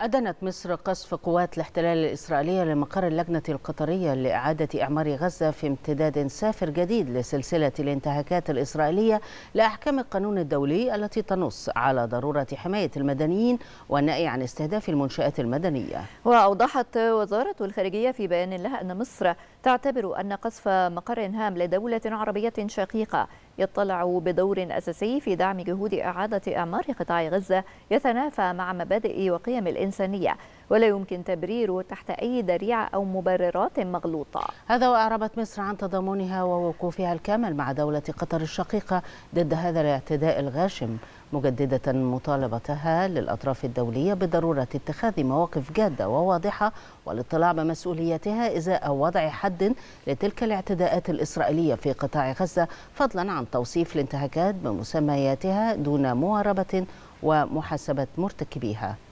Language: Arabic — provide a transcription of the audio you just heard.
أدنت مصر قصف قوات الاحتلال الإسرائيلية لمقر اللجنة القطرية لإعادة إعمار غزة في امتداد سافر جديد لسلسلة الانتهاكات الإسرائيلية لأحكام القانون الدولي التي تنص على ضرورة حماية المدنيين والنأي عن استهداف المنشآت المدنية وأوضحت وزارة الخارجية في بيان لها أن مصر تعتبر أن قصف مقر هام لدولة عربية شقيقة يطلع بدور أساسي في دعم جهود إعادة أعمار قطاع غزة يتنافى مع مبادئ وقيم الإنسانية ولا يمكن تبريره تحت أي ذريعة أو مبررات مغلوطة هذا وأعربت مصر عن تضامنها ووقوفها الكامل مع دولة قطر الشقيقة ضد هذا الاعتداء الغاشم مجددة مطالبتها للأطراف الدولية بضرورة اتخاذ مواقف جادة وواضحة والاطلاع بمسؤوليتها إزاء وضع حد لتلك الاعتداءات الإسرائيلية في قطاع غزة فضلا عن توصيف الانتهاكات بمسمياتها دون مواربة ومحاسبة مرتكبيها